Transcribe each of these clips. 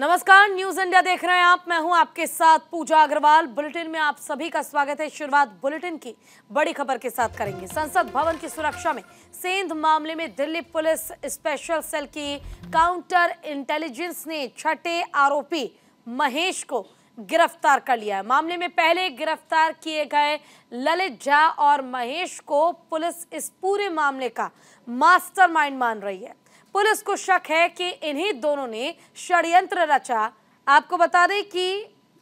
नमस्कार news India देख रहे हैं आप मैं हूं आपके साथ पूजा अग्रवाल बुलेटिन में आप सभी का स्वागत है शुरुआत बुलेटिन की बड़ी खबर के साथ करेंगे संसद भवन की सुरक्षा में सेंध मामले में दिल्ली पुलिस स्पेशल सेल की काउंटर इंटेलिजेंस ने छठे आरोपी महेश को गिरफ्तार कर लिया है मामले में पहले गिरफ्तार किए गए ललित झा और महेश को पुलिस इस पूरे मामले का मास्टर मान रही है पुलिस को शक है कि इन्हीं दोनों ने षड्यंत्र रचा आपको बता दें कि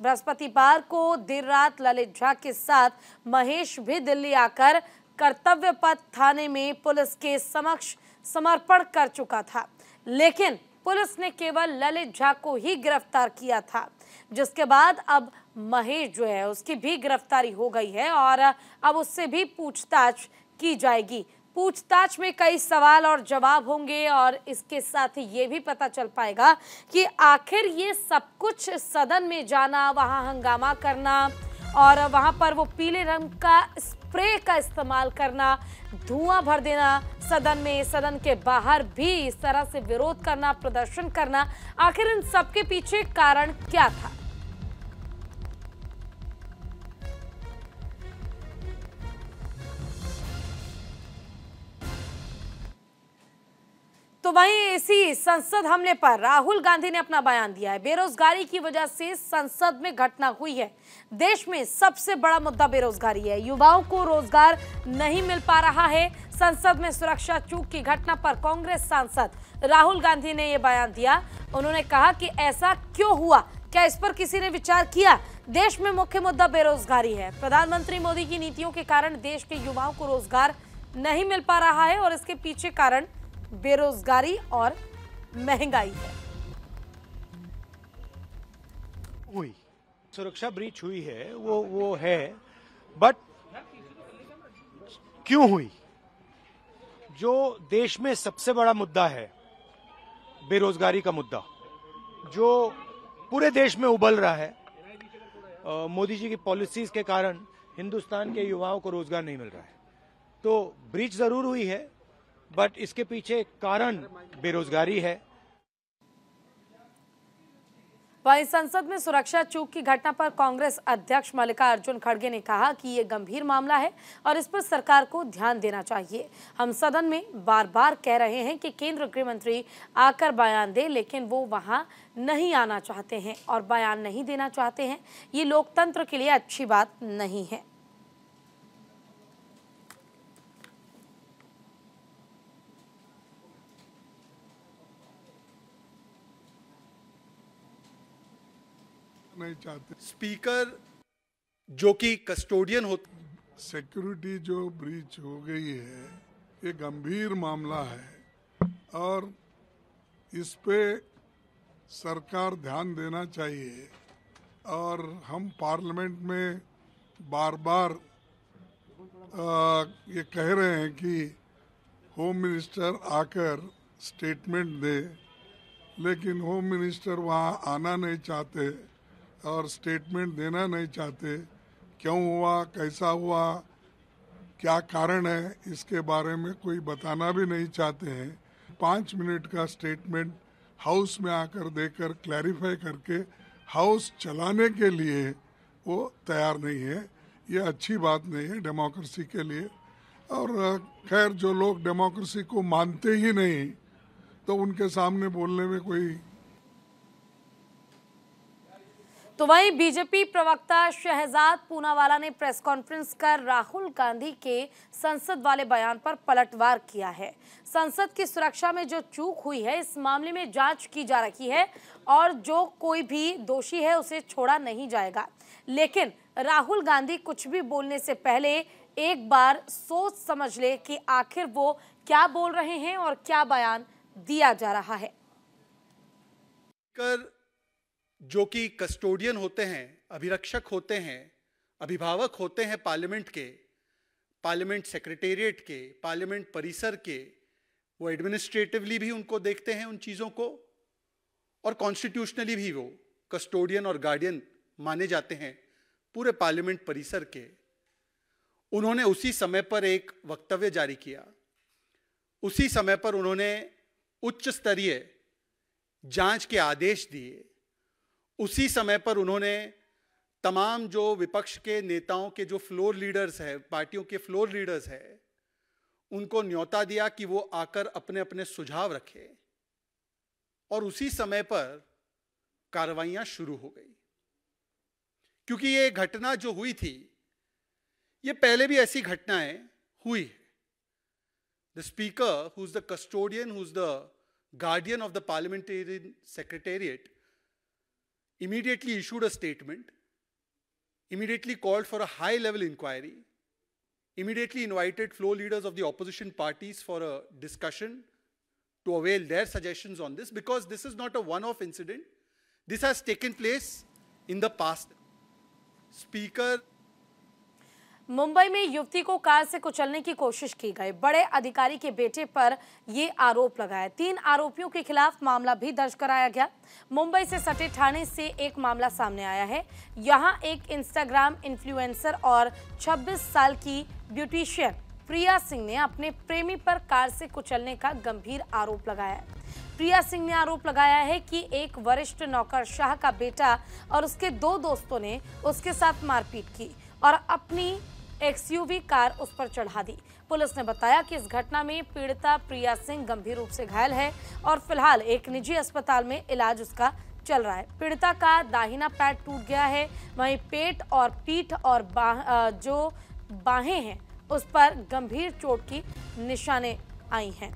बृहस्पतिवार को देर रात ललित झा के साथ महेश भी दिल्ली आकर कर्तव्य पथ थाने में पुलिस के समक्ष समर्पण कर चुका था लेकिन पुलिस ने केवल ललित झा को ही गिरफ्तार किया था जिसके बाद अब महेश जो है उसकी भी गिरफ्तारी हो गई है और अब उससे भी पूछताछ की जाएगी पूछताछ में कई सवाल और जवाब होंगे और इसके साथ ही ये भी पता चल पाएगा कि आखिर ये सब कुछ सदन में जाना वहाँ हंगामा करना और वहाँ पर वो पीले रंग का स्प्रे का इस्तेमाल करना धुआं भर देना सदन में सदन के बाहर भी इस तरह से विरोध करना प्रदर्शन करना आखिर इन सबके पीछे कारण क्या था तो वहीं इसी संसद हमले पर राहुल गांधी ने अपना बयान दिया है बेरोजगारी की वजह से संसद में घटना हुई है देश में सबसे बड़ा मुद्दा बेरोजगारी है युवाओं को रोजगार नहीं मिल पा रहा है संसद में सुरक्षा चूक की घटना पर कांग्रेस सांसद राहुल गांधी ने यह बयान दिया उन्होंने कहा कि ऐसा क्यों हुआ क्या इस पर किसी ने विचार किया देश में मुख्य मुद्दा बेरोजगारी है प्रधानमंत्री मोदी की नीतियों के कारण देश के युवाओं को रोजगार नहीं मिल पा रहा है और इसके पीछे कारण बेरोजगारी और महंगाई है हुई सुरक्षा ब्रीच हुई है वो वो है बट क्यों हुई जो देश में सबसे बड़ा मुद्दा है बेरोजगारी का मुद्दा जो पूरे देश में उबल रहा है मोदी जी की पॉलिसीज के कारण हिंदुस्तान के युवाओं को रोजगार नहीं मिल रहा है तो ब्रीच जरूर हुई है बट इसके पीछे कारण बेरोजगारी है वहीं संसद में सुरक्षा चूक की घटना पर कांग्रेस अध्यक्ष मल्लिकार्जुन खड़गे ने कहा कि ये गंभीर मामला है और इस पर सरकार को ध्यान देना चाहिए हम सदन में बार बार कह रहे हैं कि केंद्र गृह मंत्री आकर बयान दे लेकिन वो वहां नहीं आना चाहते हैं और बयान नहीं देना चाहते हैं ये लोकतंत्र के लिए अच्छी बात नहीं है ही चाहते स्पीकर जो कि कस्टोडियन होते सिक्योरिटी जो ब्रीच हो गई है ये गंभीर मामला है और इस पे सरकार ध्यान देना चाहिए और हम पार्लियामेंट में बार बार आ, ये कह रहे हैं कि होम मिनिस्टर आकर स्टेटमेंट दे लेकिन होम मिनिस्टर वहाँ आना नहीं चाहते और स्टेटमेंट देना नहीं चाहते क्यों हुआ कैसा हुआ क्या कारण है इसके बारे में कोई बताना भी नहीं चाहते हैं पाँच मिनट का स्टेटमेंट हाउस में आकर देकर क्लैरिफाई करके हाउस चलाने के लिए वो तैयार नहीं है ये अच्छी बात नहीं है डेमोक्रेसी के लिए और खैर जो लोग डेमोक्रेसी को मानते ही नहीं तो उनके सामने बोलने में कोई तो वहीं बीजेपी प्रवक्ता शहजाद पूनावाला ने प्रेस कॉन्फ्रेंस कर राहुल गांधी के संसद वाले बयान पर पलटवार किया है संसद की सुरक्षा में जो चूक हुई है इस मामले में जांच की जा रही है और जो कोई भी दोषी है उसे छोड़ा नहीं जाएगा लेकिन राहुल गांधी कुछ भी बोलने से पहले एक बार सोच समझ ले कि आखिर वो क्या बोल रहे हैं और क्या बयान दिया जा रहा है कर जो कि कस्टोडियन होते हैं अभिरक्षक होते हैं अभिभावक होते हैं पार्लियामेंट के पार्लियामेंट सेक्रेटेरिएट के पार्लियामेंट परिसर के वो एडमिनिस्ट्रेटिवली भी उनको देखते हैं उन चीज़ों को और कॉन्स्टिट्यूशनली भी वो कस्टोडियन और गार्डियन माने जाते हैं पूरे पार्लियामेंट परिसर के उन्होंने उसी समय पर एक वक्तव्य जारी किया उसी समय पर उन्होंने उच्च स्तरीय जांच के आदेश दिए उसी समय पर उन्होंने तमाम जो विपक्ष के नेताओं के जो फ्लोर लीडर्स हैं पार्टियों के फ्लोर लीडर्स हैं उनको न्योता दिया कि वो आकर अपने अपने सुझाव रखें और उसी समय पर कार्रवाइयां शुरू हो गई क्योंकि ये घटना जो हुई थी ये पहले भी ऐसी घटनाएं हुई है the speaker who is the custodian who is the guardian of the parliamentarian secretariat immediately issued a statement, immediately called for a high-level inquiry, immediately invited floor leaders of the opposition parties for a discussion to avail their suggestions on this because this is not a one-off incident. This has taken place in the past. Speaker Mumbai में युवती को car से कुचलने की कोशिश की गई बड़े अधिकारी के बेटे पर ये आरोप लगाया तीन आरोपियों के खिलाफ मामला भी दर्ज कराया गया मुंबई से सटे थाने से एक मामला सामने आया है यहाँ एक इंस्टाग्राम इन्फ्लुएंसर और 26 साल की ब्यूटिशियन प्रिया सिंह ने अपने प्रेमी पर कार से कुचलने का गंभीर आरोप लगाया प्रिया सिंह ने आरोप लगाया है कि एक वरिष्ठ नौकर शाह का बेटा और उसके दो दोस्तों ने उसके साथ मारपीट की और अपनी एक्सयूवी कार उस पर चढ़ा दी पुलिस ने बताया कि इस घटना में पीड़िता प्रिया सिंह गंभीर रूप से घायल है और फिलहाल एक निजी अस्पताल में इलाज उसका चल रहा है पीड़िता का दाहिना पैर टूट गया है वहीं पेट और पीठ और बाह, जो बाहें हैं उस पर गंभीर चोट की निशाने आई हैं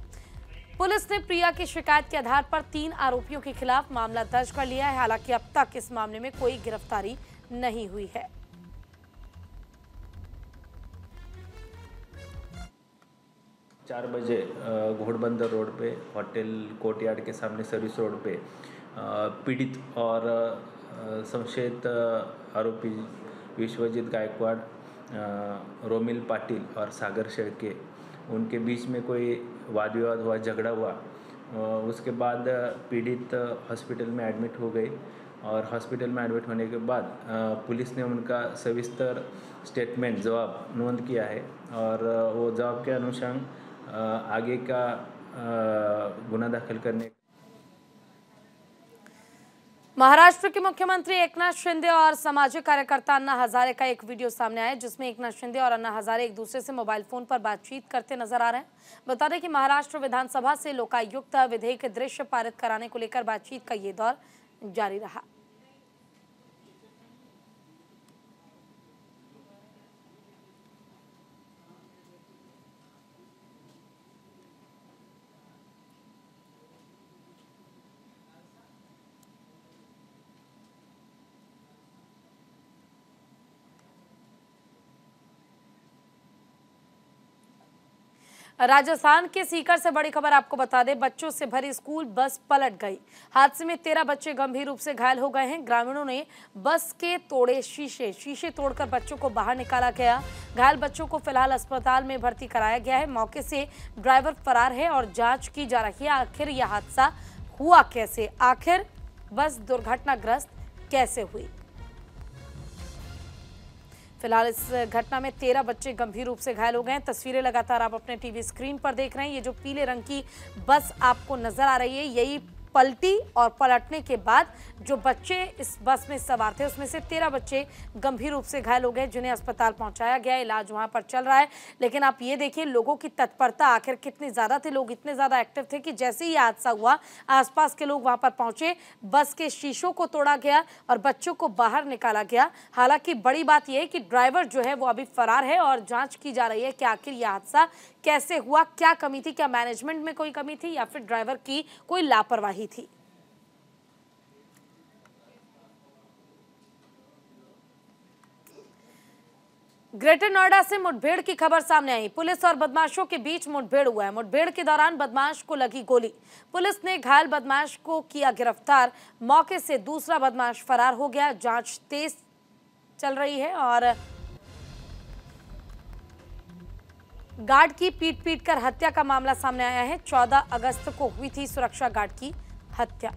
पुलिस ने प्रिया की शिकायत के आधार पर तीन आरोपियों के खिलाफ मामला दर्ज कर लिया है हालांकि अब तक इस मामले में कोई गिरफ्तारी नहीं हुई है चार बजे घोड़बंदर रोड पे होटल कोर्टयार्ड के सामने सर्विस रोड पे पीड़ित और संशयित आरोपी विश्वजीत गायकवाड़ रोमिल पाटिल और सागर शेड़के उनके बीच में कोई वाद विवाद हुआ झगड़ा हुआ उसके बाद पीड़ित हॉस्पिटल में एडमिट हो गई और हॉस्पिटल में एडमिट होने के बाद पुलिस ने उनका सविस्तर स्टेटमेंट जवाब नोंद किया है और वो जवाब के अनुसार आगे का गुना दाखिल करने महाराष्ट्र के मुख्यमंत्री एकनाथ शिंदे और सामाजिक कार्यकर्ता अन्ना हजारे का एक वीडियो सामने आया जिसमें एकनाथ शिंदे और अन्ना हजारे एक दूसरे से मोबाइल फोन पर बातचीत करते नजर आ रहे हैं बता दें कि महाराष्ट्र विधानसभा से लोकायुक्त विधेयक दृश्य पारित कराने को लेकर बातचीत का ये दौर जारी रहा राजस्थान के सीकर से बड़ी खबर आपको बता दें बच्चों से भरी स्कूल बस पलट गई हादसे में तेरह बच्चे गंभीर रूप से घायल हो गए हैं ग्रामीणों ने बस के तोड़े शीशे शीशे तोड़कर बच्चों को बाहर निकाला गया घायल बच्चों को फिलहाल अस्पताल में भर्ती कराया गया है मौके से ड्राइवर फरार है और जाँच की जा रही है आखिर यह हादसा हुआ कैसे आखिर बस दुर्घटनाग्रस्त कैसे हुई फिलहाल इस घटना में तेरह बच्चे गंभीर रूप से घायल हो गए हैं तस्वीरें लगातार आप अपने टीवी स्क्रीन पर देख रहे हैं ये जो पीले रंग की बस आपको नजर आ रही है यही पलटी और पलटने के बाद जो बच्चे इस बस में सवार थे उसमें से तेरह बच्चे गंभीर रूप से घायल हो गए जिन्हें अस्पताल पहुंचाया गया इलाज वहां पर चल रहा है लेकिन आप ये देखिए लोगों की तत्परता आखिर कितनी ज़्यादा थे लोग इतने ज़्यादा एक्टिव थे कि जैसे ही हादसा हुआ आसपास के लोग वहां पर पहुंचे बस के शीशों को तोड़ा गया और बच्चों को बाहर निकाला गया हालांकि बड़ी बात यह है कि ड्राइवर जो है वो अभी फरार है और जाँच की जा रही है कि आखिर यह हादसा कैसे हुआ क्या कमी थी क्या मैनेजमेंट में कोई कमी थी या फिर ड्राइवर की कोई लापरवाही थी ग्रेटर नोएडा से मुठभेड़ की खबर सामने आई पुलिस और बदमाशों के बीच मुठभेड़ हुआ है मुठभेड़ के दौरान बदमाश को लगी गोली पुलिस ने घायल बदमाश को किया गिरफ्तार मौके से दूसरा बदमाश फरार हो गया जांच तेज चल रही है और गार्ड की पीट पीट कर हत्या का मामला सामने आया है 14 अगस्त को हुई थी सुरक्षा गार्ड की हत्या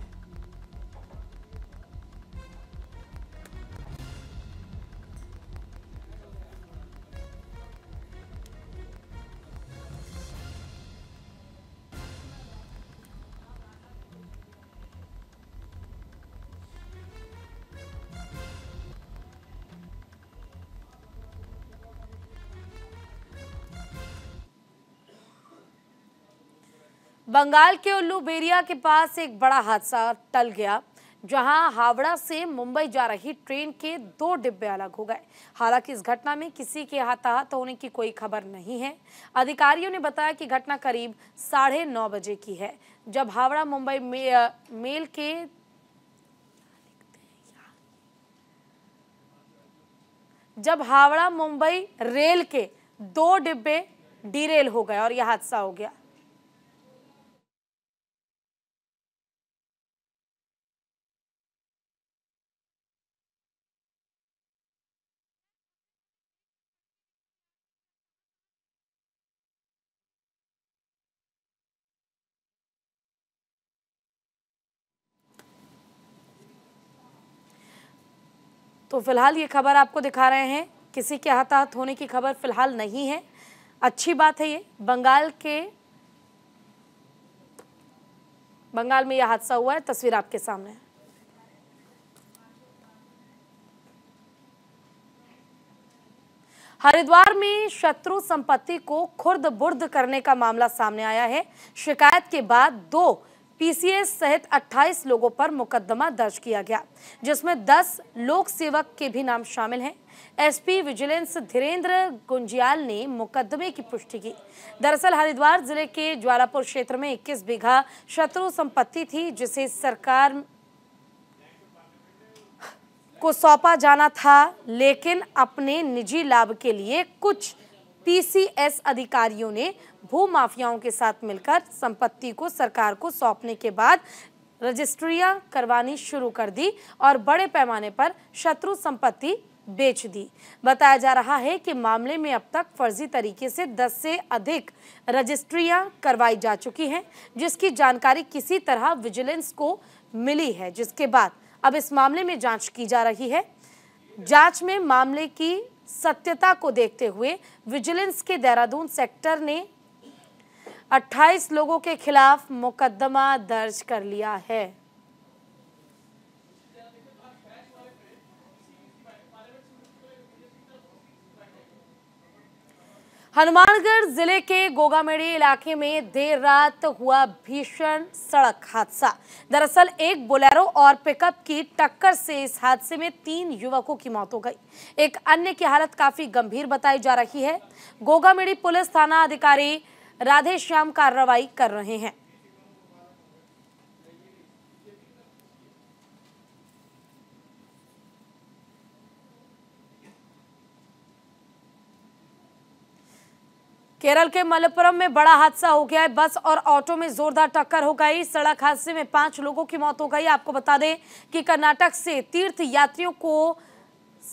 बंगाल के उल्लू बेरिया के पास एक बड़ा हादसा टल गया जहां हावड़ा से मुंबई जा रही ट्रेन के दो डिब्बे अलग हो गए हालांकि इस घटना में किसी के हताहत होने की कोई खबर नहीं है अधिकारियों ने बताया कि घटना करीब साढ़े नौ बजे की है जब हावड़ा मुंबई मे, मेल के जब हावड़ा मुंबई रेल के दो डिब्बे डिरेल हो गए और यह हादसा हो गया तो फिलहाल ये खबर आपको दिखा रहे हैं किसी के हताहत होने की खबर फिलहाल नहीं है अच्छी बात है ये बंगाल के बंगाल में यह हादसा हुआ है तस्वीर आपके सामने है हरिद्वार में शत्रु संपत्ति को खुर्द बुर्द करने का मामला सामने आया है शिकायत के बाद दो पीसीएस सहित 28 लोगों पर मुकदमा दर्ज किया गया जिसमें 10 लोक सेवक के भी नाम शामिल हैं एसपी विजिलेंस धीरेन्द्र गुंजियाल ने मुकदमे की पुष्टि की दरअसल हरिद्वार जिले के ज्वालापुर क्षेत्र में 21 बीघा शत्रु संपत्ति थी जिसे सरकार को सौंपा जाना था लेकिन अपने निजी लाभ के लिए कुछ पीसीएस अधिकारियों ने भू माफियाओं के साथ मिलकर संपत्ति को सरकार को सौंपने के बाद रजिस्ट्रियां करवानी शुरू कर दी और बड़े पैमाने पर शत्रु संपत्ति बेच दी बताया जा रहा है कि मामले में अब तक फर्जी तरीके से 10 से अधिक रजिस्ट्रियां करवाई जा चुकी हैं जिसकी जानकारी किसी तरह विजिलेंस को मिली है जिसके बाद अब इस मामले में जांच की जा रही है जांच में मामले की सत्यता को देखते हुए विजिलेंस के देहरादून सेक्टर ने 28 लोगों के खिलाफ मुकदमा दर्ज कर लिया है हनुमानगढ़ जिले के गोगामेड़ी इलाके में देर रात हुआ भीषण सड़क हादसा दरअसल एक बोलेरो और पिकअप की टक्कर से इस हादसे में तीन युवकों की मौत हो गई एक अन्य की हालत काफी गंभीर बताई जा रही है गोगामेड़ी पुलिस थाना अधिकारी राधे श्याम कार्रवाई कर रहे हैं केरल के मलप्पुरम में बड़ा हादसा हो गया है बस और ऑटो में जोरदार टक्कर हो गई सड़क हादसे में पांच लोगों की मौत हो गई आपको बता दें कि कर्नाटक से तीर्थ यात्रियों को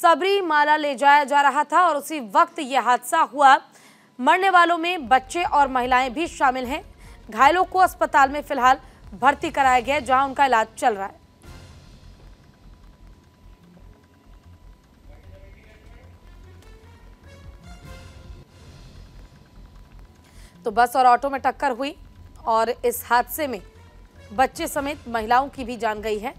सबरीमाला ले जाया जा रहा था और उसी वक्त यह हादसा हुआ मरने वालों में बच्चे और महिलाएं भी शामिल हैं घायलों को अस्पताल में फिलहाल भर्ती कराया गया जहां उनका इलाज चल रहा है तो बस और ऑटो में टक्कर हुई और इस हादसे में बच्चे समेत महिलाओं की भी जान गई है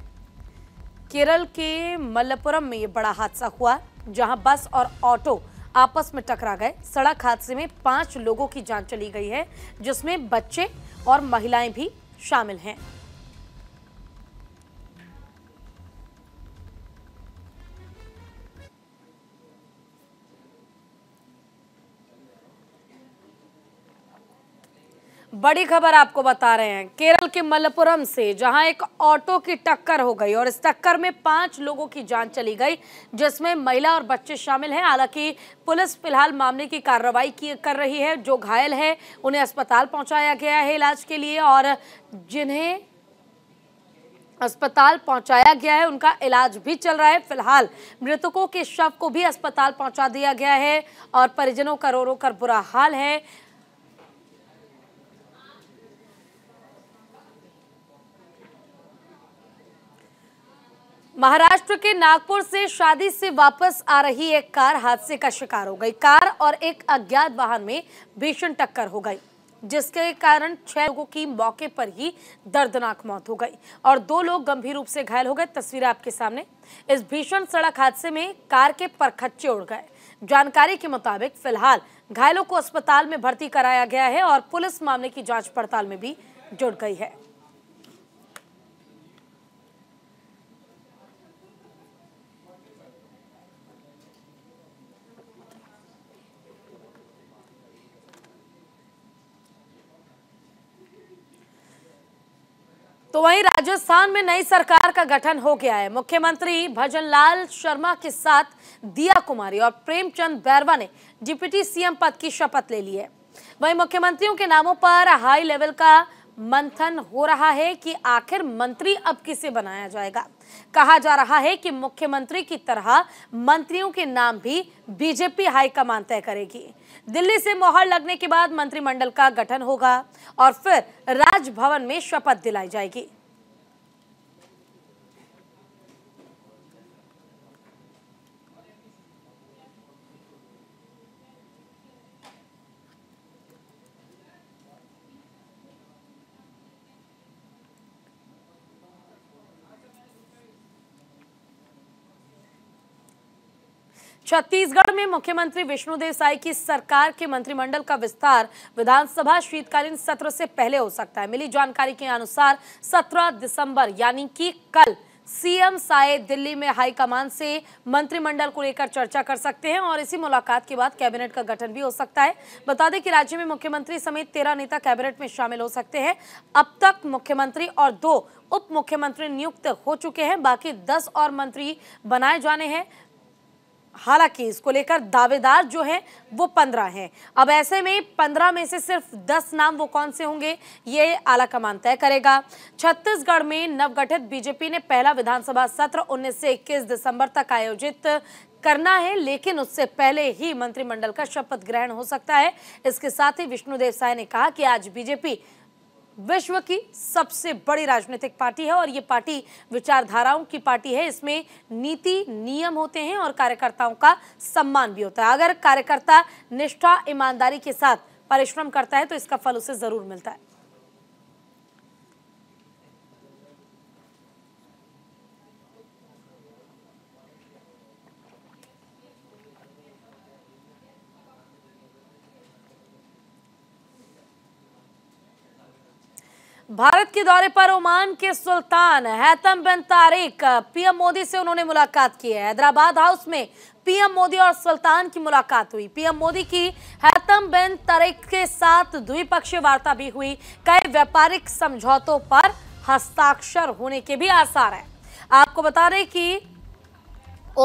केरल के मल्लपुरम में ये बड़ा हादसा हुआ जहां बस और ऑटो आपस में टकरा गए सड़क हादसे में पांच लोगों की जान चली गई है जिसमें बच्चे और महिलाएं भी शामिल हैं बड़ी खबर आपको बता रहे हैं केरल के मलपुरम से जहां एक ऑटो की टक्कर हो गई और इस टक्कर में पांच लोगों की जान चली गई जिसमें महिला और बच्चे शामिल हैं हालांकि पुलिस फिलहाल मामले की कार्रवाई कर रही है जो घायल है उन्हें अस्पताल पहुंचाया गया है इलाज के लिए और जिन्हें अस्पताल पहुंचाया गया है उनका इलाज भी चल रहा है फिलहाल मृतकों के शव को भी अस्पताल पहुंचा दिया गया है और परिजनों का रो रो कर बुरा हाल है महाराष्ट्र के नागपुर से शादी से वापस आ रही एक कार हादसे का शिकार हो गई कार और एक अज्ञात वाहन में भीषण टक्कर हो गई जिसके कारण छह लोगों की मौके पर ही दर्दनाक मौत हो गई और दो लोग गंभीर रूप से घायल हो गए तस्वीरें आपके सामने इस भीषण सड़क हादसे में कार के परखच्चे उड़ गए जानकारी के मुताबिक फिलहाल घायलों को अस्पताल में भर्ती कराया गया है और पुलिस मामले की जांच पड़ताल में भी जुड़ गई है तो वहीं राजस्थान में नई सरकार का गठन हो गया है मुख्यमंत्री भजनलाल शर्मा के साथ दिया कुमारी और प्रेमचंद बैरवा ने डिप्टी सीएम पद की शपथ ले ली है वहीं मुख्यमंत्रियों के नामों पर हाई लेवल का मंथन हो रहा है कि आखिर मंत्री अब किसे बनाया जाएगा कहा जा रहा है कि मुख्यमंत्री की तरह मंत्रियों के नाम भी बीजेपी हाईकमान तय करेगी दिल्ली से मोहर लगने के बाद मंत्रिमंडल का गठन होगा और फिर राजभवन में शपथ दिलाई जाएगी छत्तीसगढ़ में मुख्यमंत्री विष्णुदेव साय की सरकार के मंत्रिमंडल का विस्तार विधानसभा शीतकालीन सत्र से पहले हो सकता है मिली जानकारी के अनुसार 17 दिसंबर यानी कि कल सीएम साय दिल्ली में हाईकमान से मंत्रिमंडल को लेकर चर्चा कर सकते हैं और इसी मुलाकात के बाद कैबिनेट का गठन भी हो सकता है बता दें कि राज्य में मुख्यमंत्री समेत तेरह नेता कैबिनेट में शामिल हो सकते हैं अब तक मुख्यमंत्री और दो उप मुख्यमंत्री नियुक्त हो चुके हैं बाकी दस और मंत्री बनाए जाने हैं हालांकि इसको लेकर दावेदार जो हैं वो पंद्रह हैं अब ऐसे में पंद्रह में से सिर्फ दस नाम वो कौन से होंगे ये आला कमान तय करेगा छत्तीसगढ़ में नवगठित बीजेपी ने पहला विधानसभा सत्र 19 से 21 दिसंबर तक आयोजित करना है लेकिन उससे पहले ही मंत्रिमंडल का शपथ ग्रहण हो सकता है इसके साथ ही विष्णुदेव साय ने कहा कि आज बीजेपी विश्व की सबसे बड़ी राजनीतिक पार्टी है और ये पार्टी विचारधाराओं की पार्टी है इसमें नीति नियम होते हैं और कार्यकर्ताओं का सम्मान भी होता है अगर कार्यकर्ता निष्ठा ईमानदारी के साथ परिश्रम करता है तो इसका फल उसे जरूर मिलता है भारत के दौरे पर ओमान के सुल्तान Haitham bin Tariq PM Modi से उन्होंने मुलाकात की है हैदराबाद हाउस में पीएम मोदी और सुल्तान की मुलाकात हुई पीएम मोदी की हैतम बिन तारिक के साथ द्विपक्षीय वार्ता भी हुई कई व्यापारिक समझौतों पर हस्ताक्षर होने के भी आसार हैं आपको बता दें कि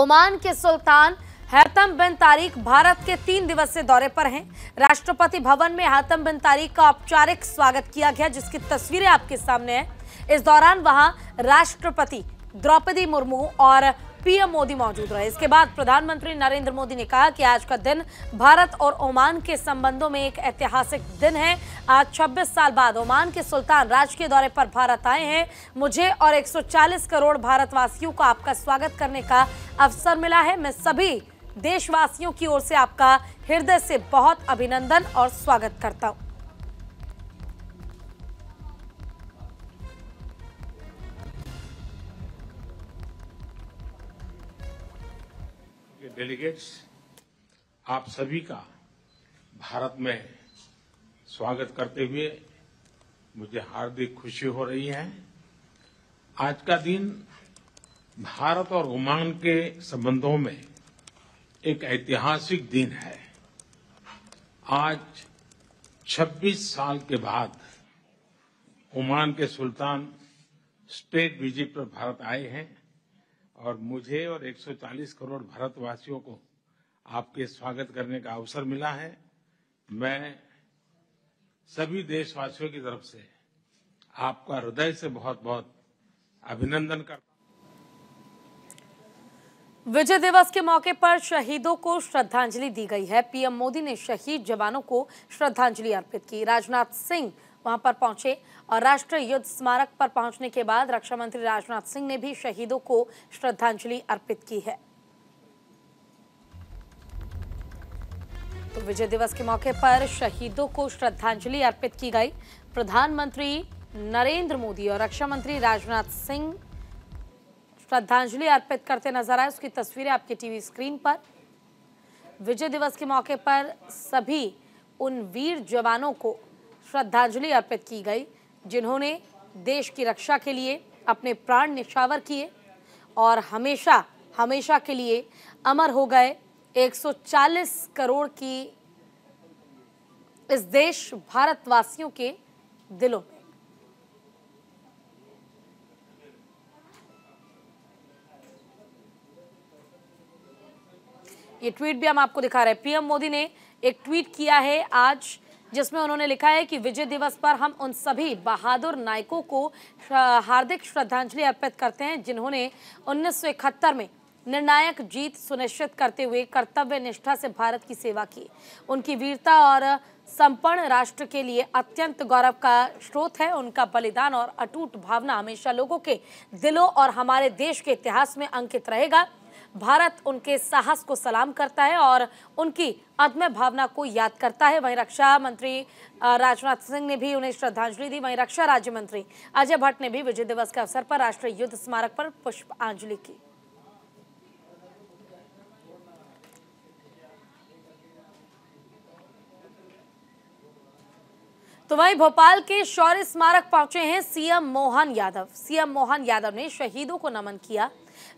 ओमान के सुल्तान हैतम बिन तारिक भारत के तीन दिवसीय दौरे पर हैं राष्ट्रपति भवन में हैतम बिन तारिक का औपचारिक स्वागत किया गया जिसकी तस्वीरें आपके सामने हैं इस दौरान वहां राष्ट्रपति द्रौपदी मुर्मू और पीएम मोदी मौजूद रहे इसके बाद प्रधानमंत्री नरेंद्र मोदी ने कहा कि आज का दिन भारत और ओमान के संबंधों में एक ऐतिहासिक दिन है आज 26 साल बाद ओमान के सुल्तान राज के दौरे पर भारत आए हैं मुझे और 140 करोड़ भारतवासियों को आपका स्वागत करने का अवसर मिला है मैं सभी देशवासियों की ओर से आपका हृदय से बहुत अभिनंदन और स्वागत करता हूं डेलीगेट्स आप सभी का भारत में स्वागत करते हुए मुझे हार्दिक खुशी हो रही है आज का दिन भारत और ओमान के संबंधों में एक ऐतिहासिक दिन है आज 26 साल के बाद ओमान के सुल्तान स्टेट विजिट पर भारत आए हैं और मुझे और 140 करोड़ भारतवासियों को आपके स्वागत करने का अवसर मिला है मैं सभी देशवासियों की तरफ से आपका हृदय से बहुत बहुत अभिनंदन करता हूं विजय दिवस के मौके पर शहीदों को श्रद्धांजलि दी गई है पीएम मोदी ने शहीद जवानों को श्रद्धांजलि अर्पित की राजनाथ सिंह वहां पर पहुंचे और राष्ट्रीय युद्ध स्मारक पर पहुंचने के बाद रक्षा मंत्री राजनाथ सिंह ने भी शहीदों को श्रद्धांजलि अर्पित की है तो विजय दिवस के मौके पर शहीदों को श्रद्धांजलि अर्पित की गई प्रधानमंत्री नरेंद्र मोदी और रक्षा मंत्री राजनाथ सिंह श्रद्धांजलि अर्पित करते नजर आए उसकी तस्वीरें आपकी टीवी स्क्रीन पर विजय दिवस के मौके पर सभी उन वीर जवानों को श्रद्धांजलि अर्पित की गई जिन्होंने देश की रक्षा के लिए अपने प्राण निशावर किए और हमेशा हमेशा के लिए अमर हो गए 140 करोड़ की इस देश भारतवासियों के दिलों में ये ट्वीट भी हम आपको दिखा रहे हैं पीएम मोदी ने एक ट्वीट किया है आज जिसमें उन्होंने लिखा है कि विजय दिवस पर हम उन सभी बहादुर नायकों को हार्दिक श्रद्धांजलि अर्पित करते हैं जिन्होंने उन्नीस में निर्णायक जीत सुनिश्चित करते हुए कर्तव्य निष्ठा से भारत की सेवा की उनकी वीरता और संपन्न राष्ट्र के लिए अत्यंत गौरव का स्रोत है उनका बलिदान और अटूट भावना हमेशा लोगों के दिलों और हमारे देश के इतिहास में अंकित रहेगा भारत उनके साहस को सलाम करता है और उनकी आत्म भावना को याद करता है वहीं रक्षा मंत्री राजनाथ सिंह ने भी उन्हें श्रद्धांजलि दी वहीं रक्षा राज्य मंत्री अजय भट्ट ने भी विजय दिवस के अवसर पर राष्ट्रीय युद्ध स्मारक पर पुष्पांजलि की तो वहीं भोपाल के शौर्य स्मारक पहुंचे हैं सीएम मोहन यादव सीएम मोहन यादव ने शहीदों को नमन किया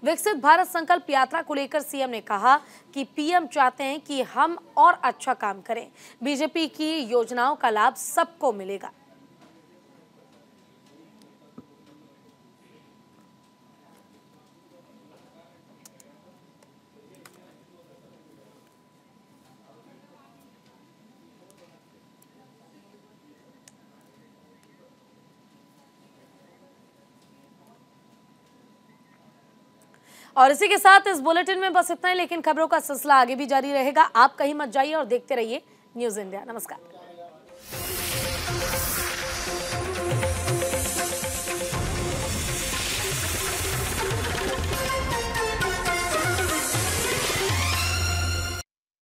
विकसित भारत संकल्प यात्रा को लेकर सीएम ने कहा कि पीएम चाहते हैं कि हम और अच्छा काम करें बीजेपी की योजनाओं का लाभ सबको मिलेगा और इसी के साथ इस बुलेटिन में बस इतना ही लेकिन खबरों का सिलसिला आगे भी जारी रहेगा आप कहीं मत जाइए और देखते रहिए न्यूज इंडिया नमस्कार